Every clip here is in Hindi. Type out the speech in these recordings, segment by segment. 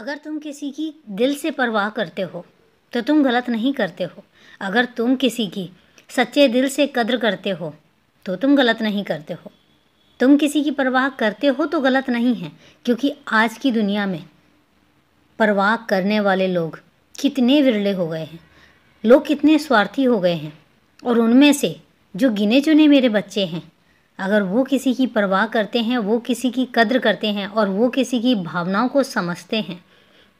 अगर तुम किसी की दिल से परवाह करते हो तो तुम गलत नहीं करते हो अगर तुम किसी की सच्चे दिल से कद्र करते हो तो तुम गलत नहीं करते हो तुम किसी की परवाह करते हो तो गलत नहीं है क्योंकि आज की दुनिया में परवाह करने वाले लोग कितने विरले हो गए हैं लोग कितने स्वार्थी हो गए हैं और उनमें से जो गिने चुने मेरे बच्चे हैं अगर वो किसी की परवाह करते हैं वो किसी की कद्र करते हैं और वो किसी की भावनाओं को समझते हैं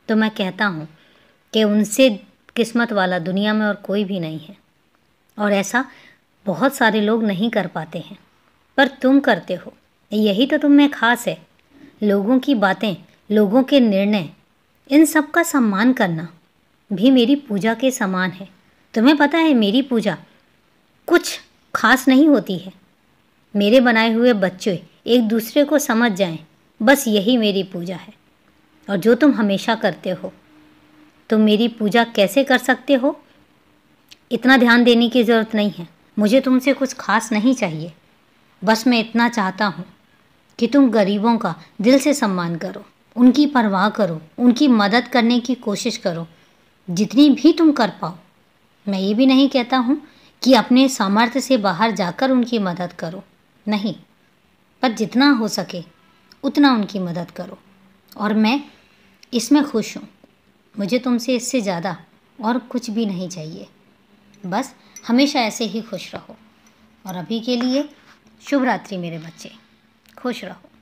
तो मैं कहता हूँ कि उनसे किस्मत वाला दुनिया में और कोई भी नहीं है और ऐसा बहुत सारे लोग नहीं कर पाते हैं पर तुम करते हो यही तो तुम में खास है लोगों की बातें लोगों के निर्णय इन सब का सम्मान करना भी मेरी पूजा के समान है तुम्हें पता है मेरी पूजा कुछ खास नहीं होती है मेरे बनाए हुए बच्चे एक दूसरे को समझ जाएं बस यही मेरी पूजा है और जो तुम हमेशा करते हो तुम मेरी पूजा कैसे कर सकते हो इतना ध्यान देने की ज़रूरत नहीं है मुझे तुमसे कुछ खास नहीं चाहिए बस मैं इतना चाहता हूँ कि तुम गरीबों का दिल से सम्मान करो उनकी परवाह करो उनकी मदद करने की कोशिश करो जितनी भी तुम कर पाओ मैं ये भी नहीं कहता हूँ कि अपने सामर्थ्य से बाहर जाकर उनकी मदद करो नहीं पर जितना हो सके उतना उनकी मदद करो और मैं इसमें खुश हूँ मुझे तुमसे इससे ज़्यादा और कुछ भी नहीं चाहिए बस हमेशा ऐसे ही खुश रहो और अभी के लिए शुभ रात्रि मेरे बच्चे खुश रहो